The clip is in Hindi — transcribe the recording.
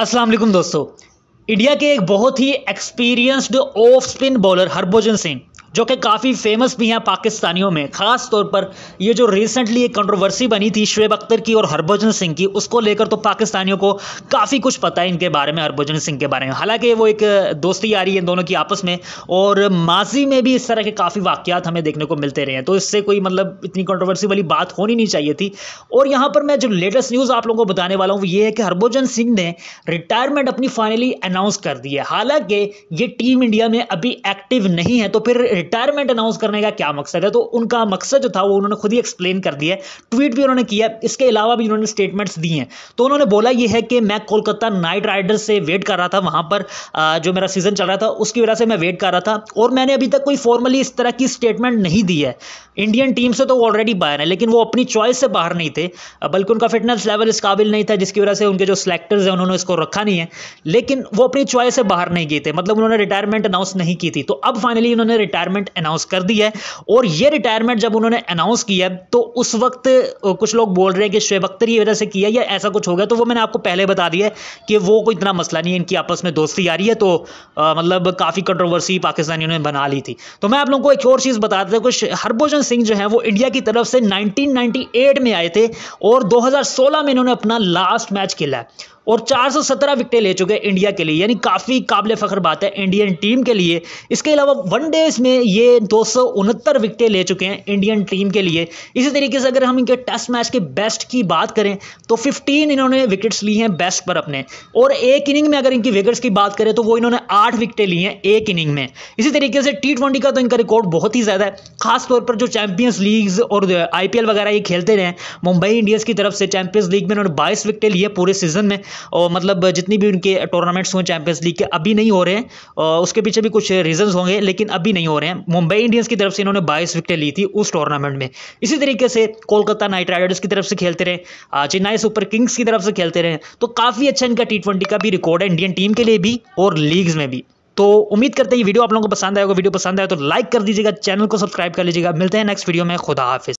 अस्सलाम वालेकुम दोस्तों इंडिया के एक बहुत ही experienced off spin bowler Harbhajan Singh जो कि काफ़ी फेमस भी हैं पाकिस्तानियों में ख़ास तौर पर ये जो रिसेंटली एक कंट्रोवर्सी बनी थी शुएब अख्तर की और हरभजन सिंह की उसको लेकर तो पाकिस्तानियों को काफ़ी कुछ पता है इनके बारे में हरभजन सिंह के बारे में हालांकि वो एक दोस्ती आ रही है इन दोनों की आपस में और माजी में भी इस तरह के काफ़ी वाक़ हमें देखने को मिलते रहे हैं तो इससे कोई मतलब इतनी कॉन्ट्रोवर्सी वाली बात होनी नहीं चाहिए थी और यहाँ पर मैं जो लेटेस्ट न्यूज़ आप लोगों को बताने वाला हूँ वो ये है कि हरभजन सिंह ने रिटायरमेंट अपनी फाइनली अनाउंस कर दी है हालांकि ये टीम इंडिया में अभी एक्टिव नहीं है तो फिर रिटायरमेंट अनाउंस करने का क्या मकसद है तो उनका मकसद जो था वो उन्होंने खुद ही एक्सप्लेन कर दिया ट्वीट भी उन्होंने किया इसके अलावा भी उन्होंने स्टेटमेंट्स दी हैं तो उन्होंने बोला ये है कि मैं कोलकाता नाइट राइडर्स से वेट कर रहा था वहां पर जो मेरा सीज़न चल रहा था उसकी वजह से मैं वेट कर रहा था और मैंने अभी तक कोई फॉर्मली इस तरह की स्टेटमेंट नहीं दी है इंडियन टीम से तो वो ऑलरेडी बाहर है लेकिन वो अपनी चॉइस से बाहर नहीं थे बल्कि उनका फिटनेस लेवल इस काबिल नहीं था जिसकी वजह से उनके जो सिलेक्टर्स हैं उन्होंने इसको रखा नहीं है लेकिन वो अपनी चॉइस से बाहर नहीं गए थे मतलब उन्होंने रिटायरमेंट अनाउंस नहीं की थी तो अब फाइनली उन्होंने रिटायर रिटायरमेंट अनाउंस कर दी है और ये रिटायरमेंट जब उन्होंने अनाउंस किया तो उस वक्त कुछ लोग बोल रहे हैं कि शुएब अख्तर की वजह से किया या ऐसा कुछ हो गया तो वो मैंने आपको पहले बता दिया कि वो कोई इतना मसला नहीं है इनकी आपस में दोस्ती आ रही है तो आ, मतलब काफ़ी कंट्रोवर्सी पाकिस्तानियों ने बना ली थी तो मैं आप लोगों को एक और चीज़ बता देता कुछ हरभोजन सिंह जो है वो इंडिया की तरफ से नाइनटीन में आए थे और दो में इन्होंने अपना लास्ट मैच खेला है और 417 विकेट ले चुके हैं इंडिया के लिए यानी काफ़ी काबिल फ़ख्र बात है इंडियन टीम के लिए इसके अलावा वन डेज में ये दो विकेट ले चुके हैं इंडियन टीम के लिए इसी तरीके से अगर हम इनके टेस्ट मैच के बेस्ट की बात करें तो फिफ्टीन इन्होंने विकेट्स ली हैं बेस्ट पर अपने और एक इनिंग में अगर इनकी विकेट्स की बात करें तो वो इन्होंने आठ विकटें ली हैं एक इनिंग में इसी तरीके से टी का तो इनका रिकॉर्ड बहुत ही ज़्यादा है खासतौर पर जो चैंपियंस लीग्स और आई वगैरह ये खेलते रहे मुंबई इंडियंस की तरफ से चैंपियंस लीग में इन्होंने बाईस विकेटें लिए पूरे सीजन में और मतलब जितनी भी उनके टूर्नामेंट्स हुए चैंपियंस लीग के अभी नहीं हो रहे हैं उसके पीछे भी कुछ रीजन होंगे लेकिन अभी नहीं हो रहे हैं मुंबई इंडियंस की तरफ से इन्होंने बाईस विकटें ली थी उस टूर्नामेंट में इसी तरीके से कोलकाता नाइट राइडर्स की तरफ से खेलते रहे चेन्नई सुपर किंग्स की तरफ से खेलते रहे तो काफ़ी अच्छा इनका टी का भी रिकॉर्ड है इंडियन टीम के लिए भी और लीग्स में भी तो उम्मीद करते हैं ये वीडियो आप लोगों को पसंद आएगा वीडियो पसंद आए तो लाइक कर दीजिएगा चैनल को सब्सक्राइब कर लीजिएगा मिलते हैं नेक्स्ट वीडियो में खुदा हाफिज